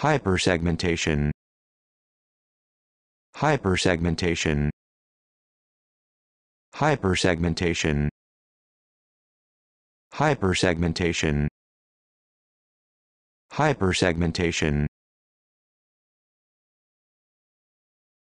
hypersegmentation hypersegmentation hypersegmentation hypersegmentation hypersegmentation